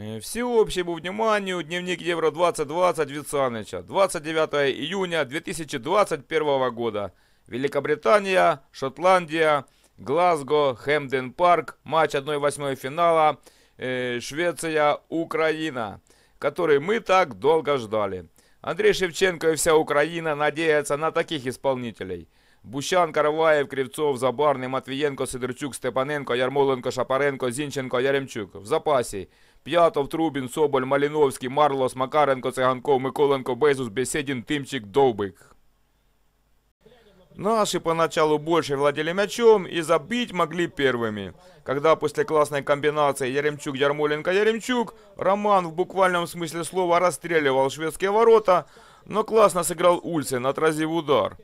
Э, всеобщему вниманию дневник Евро-2020 Вицаныча. 29 июня 2021 года. Великобритания, Шотландия, Глазго, Хемден Парк. Матч 1-8 финала. Э, Швеция, Украина. Который мы так долго ждали. Андрей Шевченко и вся Украина надеются на таких исполнителей – Бущан, Караваєв, Кривцов, Забарний, Матвієнко, Сидорчук, Степаненко, Ярмоленко, Шапаренко, Зінченко, Яремчук. В запасі. П'ятов, Трубін, Соболь, Маліновський, Марлос, Макаренко, Циганков, Миколенко, Безус, Бесідін, Тимчик, Довбик. Наши поначалу больше владели мячом и забить могли первыми. Когда после классной комбинации Яремчук-Ярмоленко-Яремчук, Роман в буквальном смысле слова расстреливал шведские ворота, но классно сыграл Ульсен, отразив удар.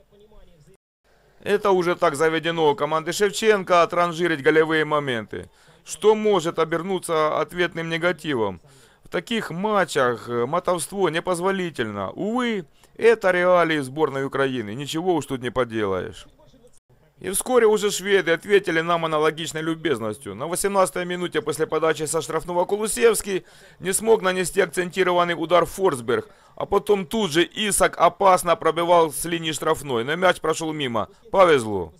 Это уже так заведено у команды Шевченко отранжирить голевые моменты, что может обернуться ответным негативом. В таких матчах э, мотовство непозволительно. Увы, это реалии сборной Украины, ничего уж тут не поделаешь. И вскоре уже шведы ответили нам аналогичной любезностью. На 18-й минуте после подачи со штрафного Кулусевский не смог нанести акцентированный удар Форсберг, а потом тут же Исак опасно пробивал с линии штрафной, но мяч прошел мимо. повезло.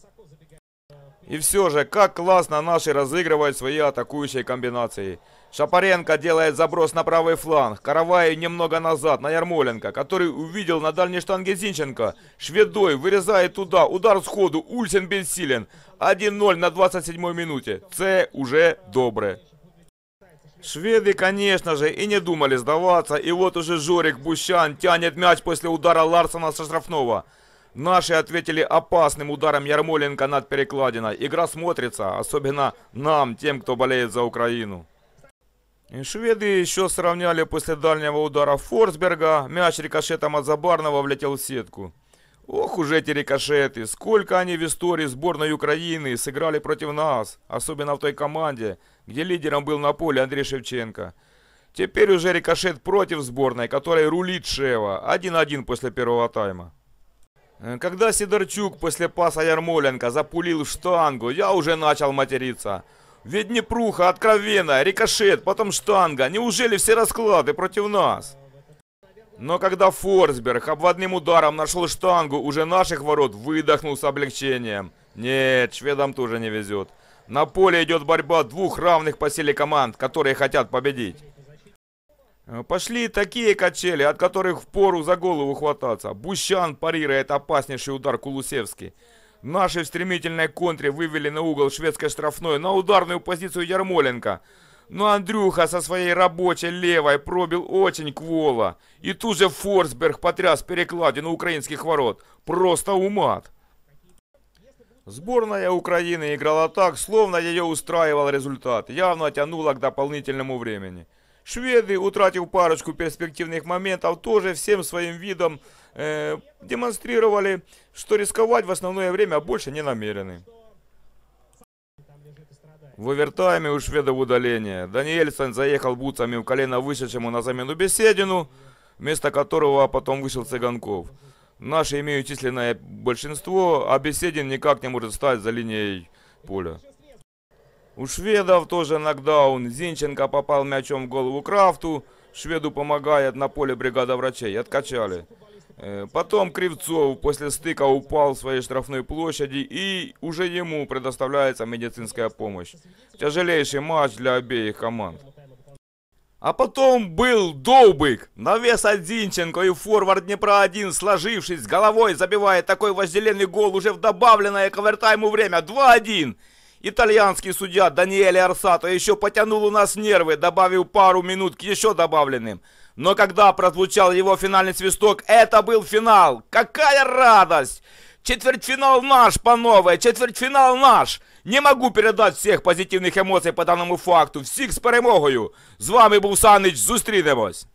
И все же, как классно наши разыгрывают свои атакующие комбинации. Шапаренко делает заброс на правый фланг, Караваев немного назад, на Ярмоленко, который увидел на дальней штанге Зинченко. Шведой вырезает туда, удар сходу, Ульсен бессилен. 1-0 на 27-й минуте. Це уже добре. Шведы, конечно же, и не думали сдаваться, и вот уже Жорик Бущан тянет мяч после удара Ларсона со штрафного. Наши ответили опасным ударом Ярмоленко над перекладиной. Игра смотрится, особенно нам, тем, кто болеет за Украину. шведы еще сравняли после дальнего удара Форсберга. Мяч рикошетом от Забарного влетел в сетку. Ох уже эти рикошеты, сколько они в истории сборной Украины сыграли против нас, особенно в той команде, где лидером был на поле Андрей Шевченко. Теперь уже рикошет против сборной, которой рулит Шева, 1-1 после первого тайма. Э, когда Сидорчук после паса Ярмоленко запулил штангу, я уже начал материться. Ведь Днепруха, откровенно, рикошет, потом штанга. Неужели все расклады против нас? Но когда Форсберг обводным ударом нашел штангу уже наших ворот, выдохнул с облегчением. Нет, шведам тоже не везет. На поле идет борьба двух равных по силе команд, которые хотят победить. Э, пошли такие качели, от которых впору за голову хвататься. Бущан парирует опаснейший удар Кулусевский. Наши в стремительной контре вывели на угол шведской штрафной, на ударную позицию Ярмоленко. Но Андрюха со своей рабочей левой пробил очень квола. И тут же Форсберг потряс перекладину украинских ворот. Просто умат. Сборная Украины играла так, словно ее устраивал результат. Явно тянула к дополнительному времени. Шведы, утратив парочку перспективных моментов, тоже всем своим видом э, демонстрировали, что рисковать в основное время больше не намерены. В овертайме у шведов удаление. Даниэльсон заехал бутсами в колено выше, чем на замену Беседину, вместо которого потом вышел Цыганков. Наши имеют численное большинство, а Беседин никак не может стать за линией поля. У шведов тоже нокдаун. Зинченко попал мячом в голову Крафту. Шведу помогает на поле бригада врачей. Откачали. Э, потом Кривцов после стыка упал в своей штрафной площади и уже ему предоставляется медицинская помощь. Тяжелейший матч для обеих команд. А потом был Довбык. Навес от Зинченко и форвард Днепра-1, сложившись головой, забивает такой вожделенный гол уже в добавленное к овертайму время. 2-1. Итальянский судья Даниэль Арсато еще потянул у нас нервы, добавив пару минут к еще добавленным. Но когда прозвучал его финальный свисток, это был финал. Какая радость! Четвертьфинал наш, по новой! Четвертьфинал наш! Не могу передать всех позитивных эмоций по данному факту. Всех с перемогою! С вами був Санич. Зустрінемось!